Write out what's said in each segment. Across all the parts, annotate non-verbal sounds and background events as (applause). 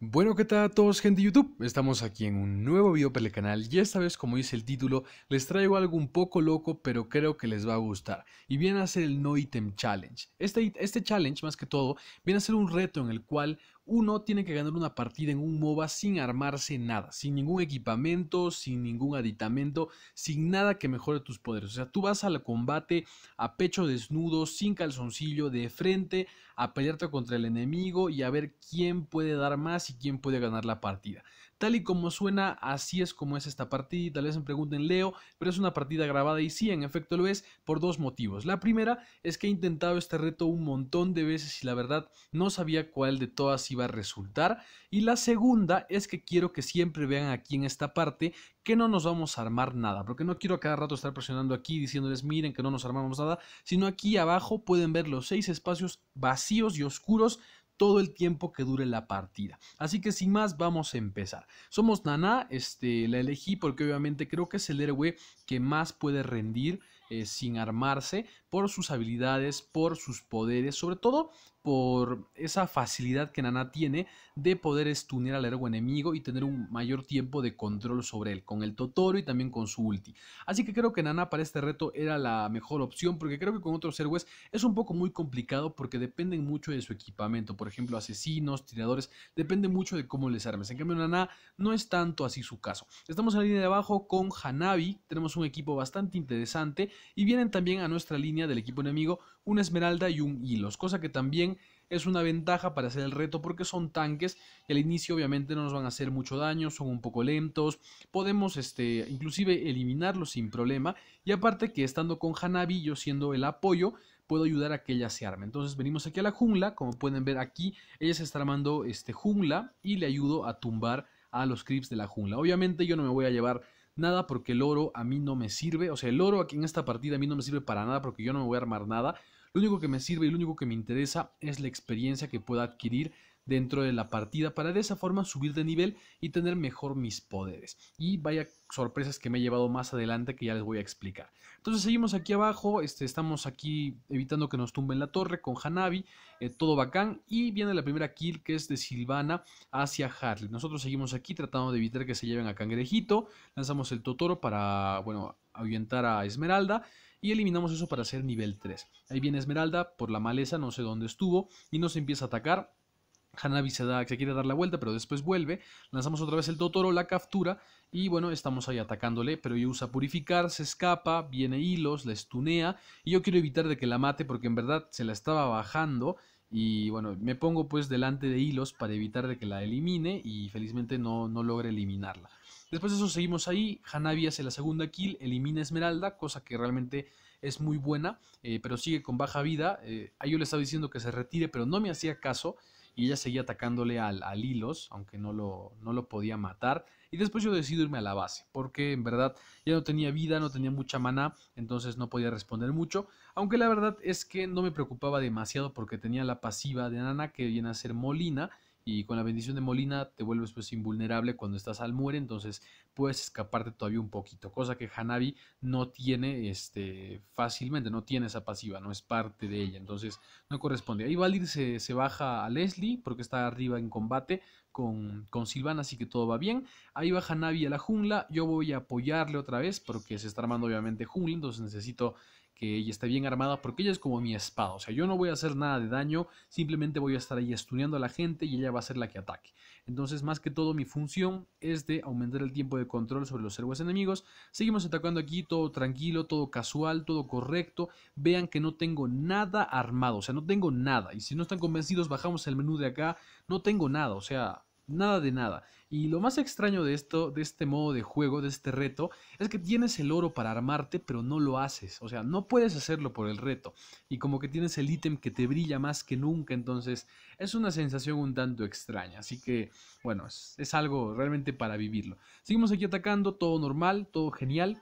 Bueno, ¿qué tal a todos gente de YouTube? Estamos aquí en un nuevo video para el canal y esta vez como dice el título les traigo algo un poco loco pero creo que les va a gustar y viene a ser el No Item Challenge. Este, este challenge más que todo viene a ser un reto en el cual uno tiene que ganar una partida en un MOBA sin armarse nada, sin ningún equipamiento, sin ningún aditamento, sin nada que mejore tus poderes. O sea, tú vas al combate a pecho desnudo, sin calzoncillo, de frente, a pelearte contra el enemigo y a ver quién puede dar más y quién puede ganar la partida. Tal y como suena, así es como es esta partida. Tal vez me pregunten, Leo, pero es una partida grabada y sí, en efecto lo es, por dos motivos. La primera es que he intentado este reto un montón de veces y la verdad no sabía cuál de todas iba a resultar. Y la segunda es que quiero que siempre vean aquí en esta parte que no nos vamos a armar nada, porque no quiero a cada rato estar presionando aquí diciéndoles miren que no nos armamos nada, sino aquí abajo pueden ver los seis espacios vacíos y oscuros todo el tiempo que dure la partida. Así que sin más, vamos a empezar. Somos Nana, este, la elegí porque obviamente creo que es el héroe que más puede rendir eh, sin armarse por sus habilidades, por sus poderes, sobre todo por esa facilidad que Nana tiene de poder stunear al ergo enemigo y tener un mayor tiempo de control sobre él, con el Totoro y también con su ulti. Así que creo que Nana para este reto era la mejor opción, porque creo que con otros héroes es un poco muy complicado porque dependen mucho de su equipamiento, por ejemplo asesinos, tiradores, depende mucho de cómo les armes. En cambio Nana no es tanto así su caso. Estamos en la línea de abajo con Hanabi, tenemos un equipo bastante interesante y vienen también a nuestra línea del equipo enemigo una esmeralda y un hilos, cosa que también es una ventaja para hacer el reto porque son tanques y al inicio obviamente no nos van a hacer mucho daño, son un poco lentos, podemos este, inclusive eliminarlos sin problema y aparte que estando con Hanabi yo siendo el apoyo puedo ayudar a que ella se arme. Entonces venimos aquí a la jungla, como pueden ver aquí ella se está armando este, jungla y le ayudo a tumbar a los creeps de la jungla. Obviamente yo no me voy a llevar nada porque el oro a mí no me sirve, o sea el oro aquí en esta partida a mí no me sirve para nada porque yo no me voy a armar nada lo único que me sirve y lo único que me interesa es la experiencia que pueda adquirir dentro de la partida para de esa forma subir de nivel y tener mejor mis poderes. Y vaya sorpresas que me he llevado más adelante que ya les voy a explicar. Entonces seguimos aquí abajo, este, estamos aquí evitando que nos tumben la torre con Hanabi, eh, todo bacán. Y viene la primera kill que es de Silvana hacia Harley. Nosotros seguimos aquí tratando de evitar que se lleven a Cangrejito. Lanzamos el Totoro para, bueno, ahuyentar a Esmeralda y eliminamos eso para hacer nivel 3. Ahí viene Esmeralda por la maleza, no sé dónde estuvo, y nos empieza a atacar. Hanabi se, da, se quiere dar la vuelta, pero después vuelve. Lanzamos otra vez el Totoro, la captura. Y bueno, estamos ahí atacándole. Pero yo usa purificar, se escapa, viene hilos, la estunea. Y yo quiero evitar de que la mate porque en verdad se la estaba bajando. Y bueno, me pongo pues delante de hilos para evitar de que la elimine. Y felizmente no, no logra eliminarla. Después de eso seguimos ahí, Hanabi hace la segunda kill, elimina Esmeralda, cosa que realmente es muy buena, eh, pero sigue con baja vida. a eh, ahí yo le estaba diciendo que se retire, pero no me hacía caso y ella seguía atacándole al, hilos, aunque no lo, no lo podía matar. Y después yo decido irme a la base, porque en verdad ya no tenía vida, no tenía mucha maná, entonces no podía responder mucho. Aunque la verdad es que no me preocupaba demasiado porque tenía la pasiva de Nana que viene a ser Molina y con la bendición de Molina te vuelves pues invulnerable cuando estás al muere, entonces puedes escaparte todavía un poquito, cosa que Hanabi no tiene este, fácilmente, no tiene esa pasiva, no es parte de ella, entonces no corresponde. Ahí a se, se baja a Leslie porque está arriba en combate con, con Silvana, así que todo va bien. Ahí va Hanabi a la jungla, yo voy a apoyarle otra vez porque se está armando obviamente jungla, entonces necesito que ella esté bien armada, porque ella es como mi espada. O sea, yo no voy a hacer nada de daño, simplemente voy a estar ahí estudiando a la gente y ella va a ser la que ataque. Entonces, más que todo, mi función es de aumentar el tiempo de control sobre los héroes enemigos. Seguimos atacando aquí, todo tranquilo, todo casual, todo correcto. Vean que no tengo nada armado, o sea, no tengo nada. Y si no están convencidos, bajamos el menú de acá, no tengo nada, o sea, Nada de nada. Y lo más extraño de esto, de este modo de juego, de este reto, es que tienes el oro para armarte, pero no lo haces. O sea, no puedes hacerlo por el reto. Y como que tienes el ítem que te brilla más que nunca, entonces es una sensación un tanto extraña. Así que, bueno, es, algo realmente para vivirlo. Seguimos aquí atacando, todo normal, todo genial.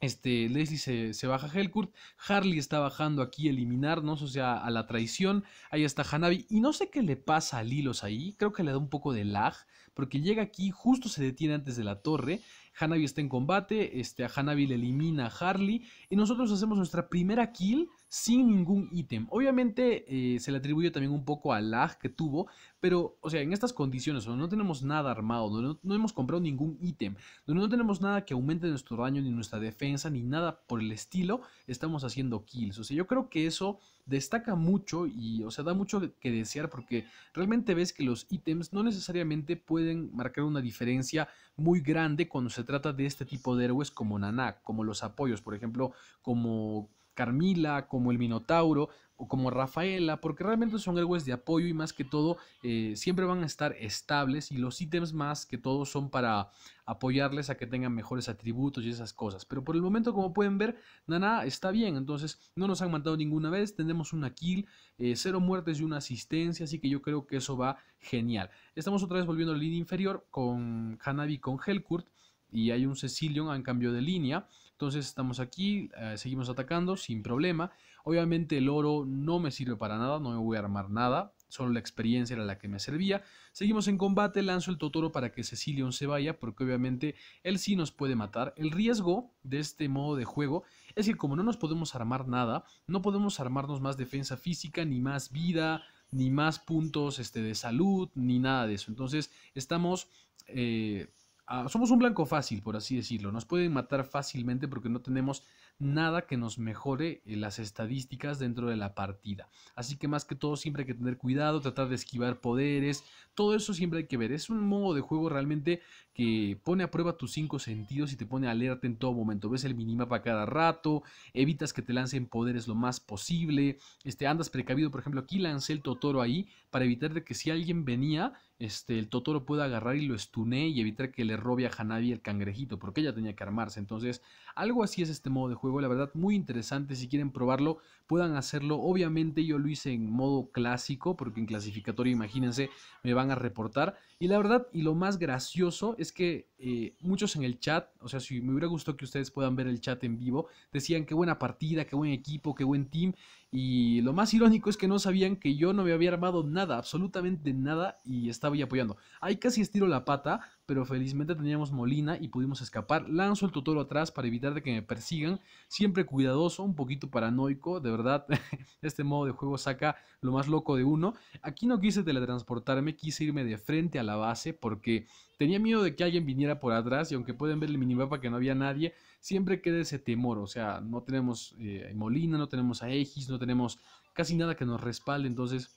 Este, Leslie se, se baja a Helcurt. Harley está bajando aquí a eliminarnos, o sea, a la traición. Ahí está Hanabi. Y no sé qué le pasa a Lilos ahí. Creo que le da un poco de lag. Porque llega aquí, justo se detiene antes de la torre. Hanabi está en combate. Este, a Hanabi le elimina a Harley. Y nosotros hacemos nuestra primera kill sin ningún ítem. Obviamente eh, se le atribuye también un poco al lag que tuvo, pero, o sea, en estas condiciones donde no tenemos nada armado, donde no, no hemos comprado ningún ítem, donde no tenemos nada que aumente nuestro daño, ni nuestra defensa, ni nada por el estilo, estamos haciendo kills. O sea, yo creo que eso destaca mucho y, o sea, da mucho que desear porque realmente ves que los ítems no necesariamente pueden marcar una diferencia muy grande cuando se trata de este tipo de héroes como Nanak, como los apoyos, por ejemplo, como Carmila, como el Minotauro o como Rafaela, porque realmente son héroes de apoyo y más que todo eh, siempre van a estar estables y los ítems más que todo son para apoyarles a que tengan mejores atributos y esas cosas. Pero por el momento, como pueden ver, Nana está bien, entonces no nos han matado ninguna vez, tenemos una kill, eh, cero muertes y una asistencia, así que yo creo que eso va genial. Estamos otra vez volviendo a la línea inferior con Hanabi con Helcurt y hay un Cecilion en cambio de línea. Entonces estamos aquí, eh, seguimos atacando sin problema. Obviamente el oro no me sirve para nada, no me voy a armar nada. Solo la experiencia era la que me servía. Seguimos en combate, lanzo el Totoro para que Cecilion se vaya, porque obviamente él sí nos puede matar. El riesgo de este modo de juego es que como no nos podemos armar nada, no podemos armarnos más defensa física, ni más vida, ni más puntos este, de salud, ni nada de eso. Entonces estamos... Eh, Ah, somos un blanco fácil, por así decirlo. Nos pueden matar fácilmente porque no tenemos nada que nos mejore eh, las estadísticas dentro de la partida. Así que más que todo siempre hay que tener cuidado, tratar de esquivar poderes. Todo eso siempre hay que ver. Es un modo de juego realmente que pone a prueba tus cinco sentidos y te pone alerta en todo momento. Ves el minimapa cada rato, evitas que te lancen poderes lo más posible. Este, andas precavido, por ejemplo, aquí lancé el Totoro ahí para evitar de que si alguien venía este, el Toto lo puede agarrar y lo estune y evitar que le robe a Hanabi el cangrejito, porque ella tenía que armarse. Entonces, algo así es este modo de juego, la verdad muy interesante, si quieren probarlo puedan hacerlo. Obviamente yo lo hice en modo clásico, porque en clasificatorio imagínense me van a reportar. Y la verdad, y lo más gracioso es que eh, muchos en el chat, o sea, si me hubiera gustado que ustedes puedan ver el chat en vivo, decían qué buena partida, qué buen equipo, qué buen team. Y lo más irónico es que no sabían que yo no me había armado nada, absolutamente nada, y estaba ahí apoyando. Ahí casi estiro la pata, pero felizmente teníamos Molina y pudimos escapar. Lanzo el totoro atrás para evitar de que me persigan. Siempre cuidadoso, un poquito paranoico, de verdad. (laughs) este modo de juego saca lo más loco de uno. Aquí no quise teletransportarme, quise irme de frente a la base porque tenía miedo de que alguien viniera por atrás y aunque pueden ver el minimapa que no había nadie, siempre queda ese temor. O sea, no tenemos eh, Molina, no tenemos a X. no tenemos casi nada que nos respalde, entonces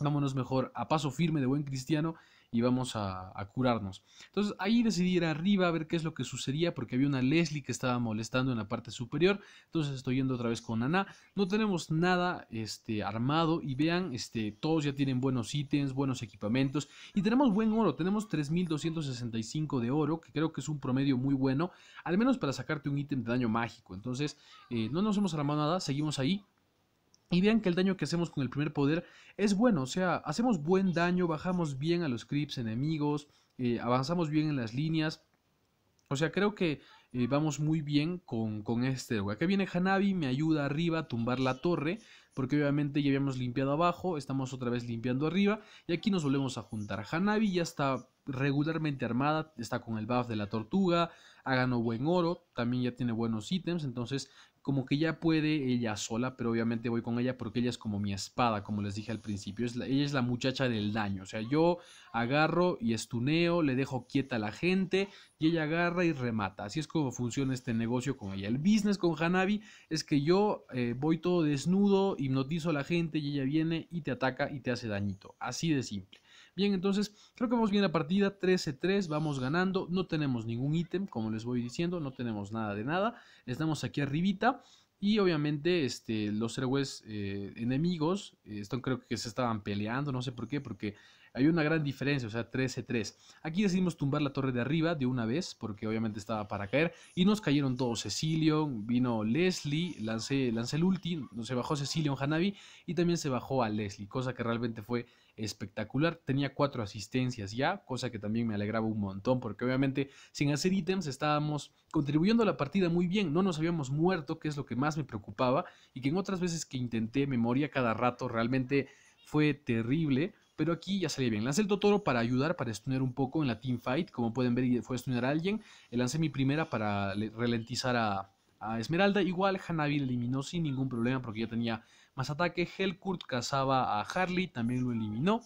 vámonos mejor a paso firme de buen cristiano y vamos a, curarnos. Entonces ahí decidí ir arriba a ver qué es lo que sucedía porque había una Leslie que estaba molestando en la parte superior. Entonces estoy yendo otra vez con Ana. No tenemos nada este, armado y vean, este, todos ya tienen buenos ítems, buenos equipamientos y tenemos buen oro. Tenemos 3.265 de oro que creo que es un promedio muy bueno, al menos para sacarte un ítem de daño mágico. Entonces eh, no nos hemos armado nada, seguimos ahí. Y vean que el daño que hacemos con el primer poder es bueno, o sea, hacemos buen daño, bajamos bien a los creeps enemigos, eh, avanzamos bien en las líneas. O sea, creo que eh, vamos muy bien con, con este héroe. Acá viene Hanabi, me ayuda arriba a tumbar la torre, porque obviamente ya habíamos limpiado abajo, estamos otra vez limpiando arriba, y aquí nos volvemos a juntar. Hanabi ya está regularmente armada, está con el buff de la tortuga, ha ganado buen oro, también ya tiene buenos ítems, entonces como que ya puede ella sola, pero obviamente voy con ella porque ella es como mi espada, como les dije al principio, ella es la muchacha del daño, o sea, yo agarro y estuneo, le dejo quieta a la gente y ella agarra y remata, así es como funciona este negocio con ella. El business con Hanabi es que yo eh, voy todo desnudo, hipnotizo a la gente y ella viene y te ataca y te hace dañito, así de simple. Bien, entonces creo que vamos bien la partida, 13-3, vamos ganando, no tenemos ningún ítem, como les voy diciendo, no tenemos nada de nada, estamos aquí arribita. Y obviamente este, los héroes eh, enemigos, eh, están, creo que se estaban peleando, no sé por qué, porque hay una gran diferencia, o sea, 13-3. E Aquí decidimos tumbar la torre de arriba de una vez, porque obviamente estaba para caer. Y nos cayeron todos. Cecilion, vino Leslie, lancé, el ulti, se bajó Cecilion Hanabi y también se bajó a Leslie, cosa que realmente fue espectacular. Tenía cuatro asistencias ya, cosa que también me alegraba un montón, porque obviamente sin hacer ítems estábamos contribuyendo a la partida muy bien, no nos habíamos muerto, que es lo que más me preocupaba, y que en otras veces que intenté memoria cada rato realmente fue terrible pero aquí ya salía bien. Lancé el Totoro para ayudar, para stunear un poco en la team fight. Como pueden ver, fue a a alguien. Eh, lancé mi primera para ralentizar a, Esmeralda. Igual Hanabi eliminó sin ningún problema porque ya tenía más ataque. hellkurt cazaba a Harley, también lo eliminó.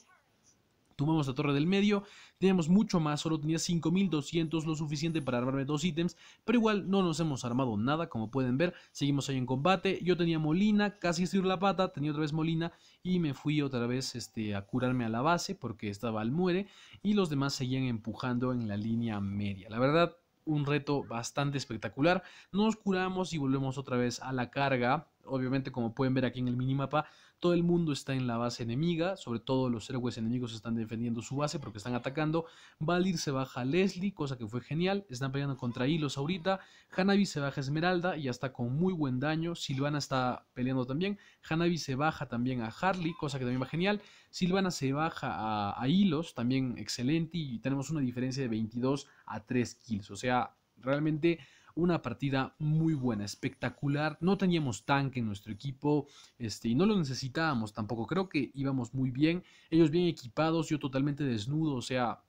Tomamos la torre del medio, Teníamos mucho más, solo tenía 5200, lo suficiente para armarme dos ítems, pero igual no nos hemos armado nada, como pueden ver, seguimos ahí en combate, yo tenía Molina, casi estiró la pata, tenía otra vez Molina y me fui otra vez este, a curarme a la base porque estaba al muere y los demás seguían empujando en la línea media, la verdad un reto bastante espectacular, nos curamos y volvemos otra vez a la carga obviamente como pueden ver aquí en el minimapa, todo el mundo está en la base enemiga, sobre todo los héroes enemigos están defendiendo su base porque están atacando, Valir se baja a Leslie, cosa que fue genial, están peleando contra Hilos ahorita, Hanabi se baja a Esmeralda y ya está con muy buen daño, Silvana está peleando también, Hanabi se baja también a Harley, cosa que también va genial, Silvana se baja a, a Hilos, también excelente y tenemos una diferencia de 22 a 3 kills, o sea, realmente una partida muy buena, espectacular. No teníamos tanque en nuestro equipo este, y no lo necesitábamos tampoco. Creo que íbamos muy bien. Ellos bien equipados, yo totalmente desnudo, o sea,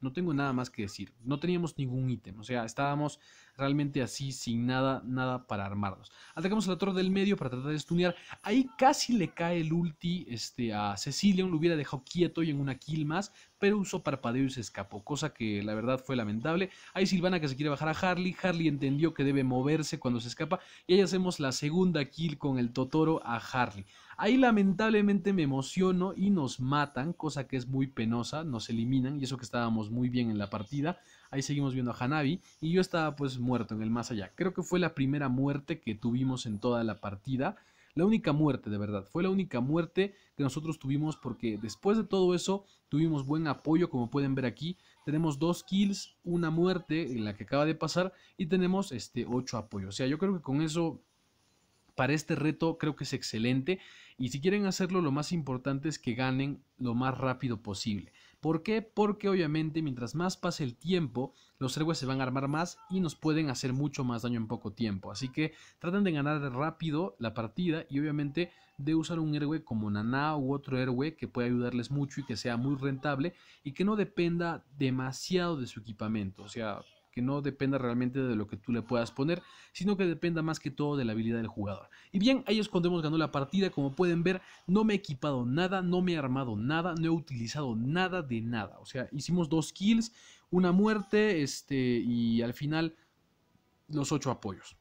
no tengo nada más que decir. No teníamos ningún ítem. O sea, estábamos realmente así sin nada, nada para armarnos. Atacamos a la torre del medio para tratar de stunear, Ahí casi le cae el ulti este, a Cecilion. Lo hubiera dejado quieto y en una kill más. Pero usó parpadeo y se escapó. Cosa que la verdad fue lamentable. Hay Silvana que se quiere bajar a Harley. Harley entendió que debe moverse cuando se escapa. Y ahí hacemos la segunda kill con el Totoro a Harley. Ahí lamentablemente me emociono y nos matan, cosa que es muy penosa, nos eliminan y eso que estábamos muy bien en la partida. Ahí seguimos viendo a Hanabi y yo estaba pues muerto en el más allá. Creo que fue la primera muerte que tuvimos en toda la partida. La única muerte, de verdad. Fue la única muerte que nosotros tuvimos porque después de todo eso tuvimos buen apoyo, como pueden ver aquí. Tenemos dos kills, una muerte en la que acaba de pasar y tenemos este ocho apoyos. O sea, yo creo que con eso para este reto creo que es excelente y si quieren hacerlo lo más importante es que ganen lo más rápido posible. ¿Por qué? Porque obviamente mientras más pase el tiempo, los héroes se van a armar más y nos pueden hacer mucho más daño en poco tiempo. Así que traten de ganar rápido la partida y obviamente de usar un héroe como Naná u otro héroe que pueda ayudarles mucho y que sea muy rentable y que no dependa demasiado de su equipamiento. O sea, que no dependa realmente de lo que tú le puedas poner, sino que dependa más que todo de la habilidad del jugador. Y bien, ahí es cuando hemos ganado la partida, como pueden ver, no me he equipado nada, no me he armado nada, no he utilizado nada de nada, o sea, hicimos dos kills, una muerte, este, y al final los ocho apoyos.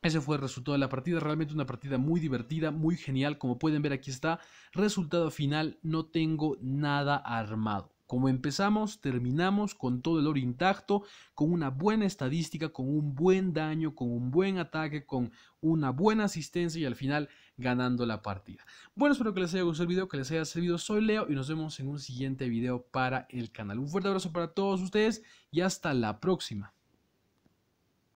Ese fue el resultado de la partida, realmente una partida muy divertida, muy genial, como pueden ver aquí está, resultado final, no tengo nada armado. Como empezamos, terminamos con todo el oro intacto, con una buena estadística, con un buen daño, con un buen ataque, con una buena asistencia y al final ganando la partida. Bueno, espero que les haya gustado el video, que les haya servido. Soy Leo y nos vemos en un siguiente video para el canal. Un fuerte abrazo para todos ustedes y hasta la próxima.